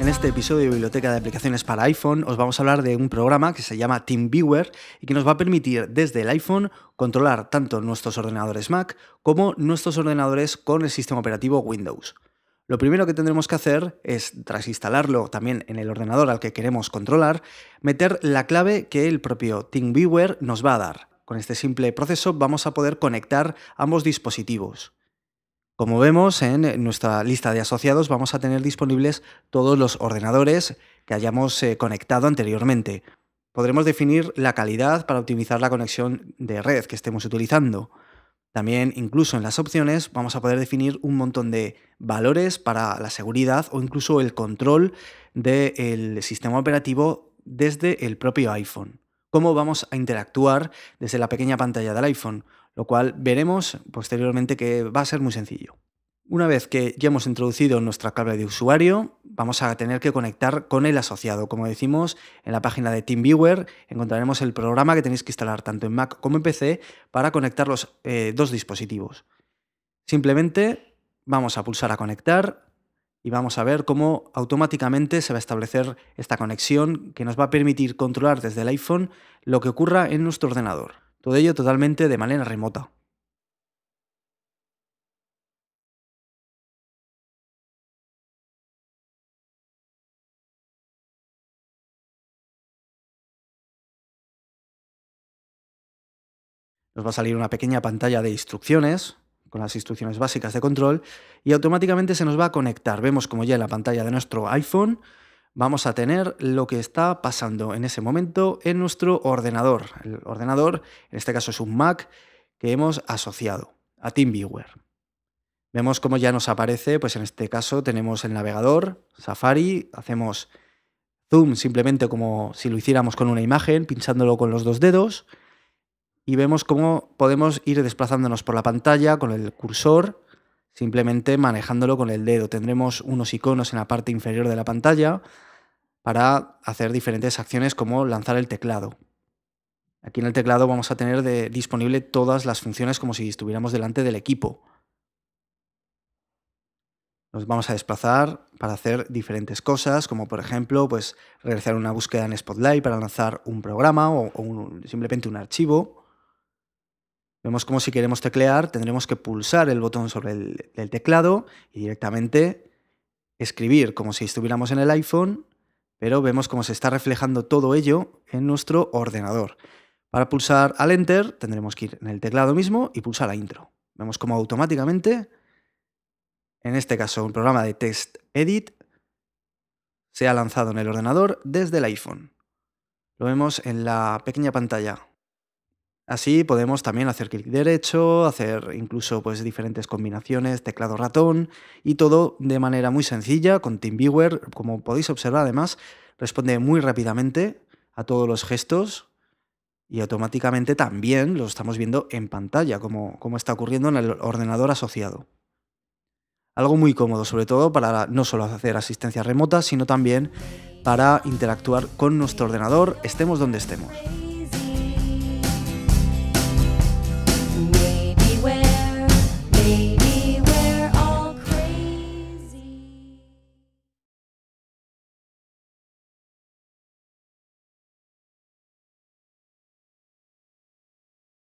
En este episodio de Biblioteca de Aplicaciones para iPhone os vamos a hablar de un programa que se llama TeamViewer y que nos va a permitir desde el iPhone controlar tanto nuestros ordenadores Mac como nuestros ordenadores con el sistema operativo Windows. Lo primero que tendremos que hacer es, tras instalarlo también en el ordenador al que queremos controlar, meter la clave que el propio TeamViewer nos va a dar. Con este simple proceso vamos a poder conectar ambos dispositivos. Como vemos en nuestra lista de asociados vamos a tener disponibles todos los ordenadores que hayamos eh, conectado anteriormente. Podremos definir la calidad para optimizar la conexión de red que estemos utilizando. También incluso en las opciones vamos a poder definir un montón de valores para la seguridad o incluso el control del sistema operativo desde el propio iPhone cómo vamos a interactuar desde la pequeña pantalla del iPhone, lo cual veremos posteriormente que va a ser muy sencillo. Una vez que ya hemos introducido nuestra cable de usuario, vamos a tener que conectar con el asociado. Como decimos, en la página de TeamViewer encontraremos el programa que tenéis que instalar tanto en Mac como en PC para conectar los eh, dos dispositivos. Simplemente vamos a pulsar a conectar y vamos a ver cómo automáticamente se va a establecer esta conexión que nos va a permitir controlar desde el iPhone lo que ocurra en nuestro ordenador. Todo ello totalmente de manera remota. Nos va a salir una pequeña pantalla de instrucciones con las instrucciones básicas de control y automáticamente se nos va a conectar. Vemos como ya en la pantalla de nuestro iPhone vamos a tener lo que está pasando en ese momento en nuestro ordenador. El ordenador, en este caso es un Mac, que hemos asociado a TeamViewer. Vemos como ya nos aparece, pues en este caso tenemos el navegador, Safari, hacemos zoom simplemente como si lo hiciéramos con una imagen, pinchándolo con los dos dedos y vemos cómo podemos ir desplazándonos por la pantalla con el cursor, simplemente manejándolo con el dedo. Tendremos unos iconos en la parte inferior de la pantalla para hacer diferentes acciones como lanzar el teclado. Aquí en el teclado vamos a tener de, disponible todas las funciones como si estuviéramos delante del equipo. Nos vamos a desplazar para hacer diferentes cosas, como por ejemplo pues, realizar una búsqueda en Spotlight para lanzar un programa o, simplemente un archivo. Vemos como si queremos teclear tendremos que pulsar el botón sobre el, teclado y directamente escribir como si estuviéramos en el iPhone, pero vemos cómo se está reflejando todo ello en nuestro ordenador. Para pulsar al Enter tendremos que ir en el teclado mismo y pulsar a Intro. Vemos cómo automáticamente, en este caso un programa de TextEdit, Edit, se ha lanzado en el ordenador desde el iPhone. Lo vemos en la pequeña pantalla Así podemos también hacer clic derecho, hacer incluso pues, diferentes combinaciones, teclado ratón y todo de manera muy sencilla con TeamViewer. Como podéis observar además, responde muy rápidamente a todos los gestos y automáticamente también lo estamos viendo en pantalla, como, como está ocurriendo en el ordenador asociado. Algo muy cómodo, sobre todo para no solo hacer asistencia remota, sino también para interactuar con nuestro ordenador, estemos donde estemos.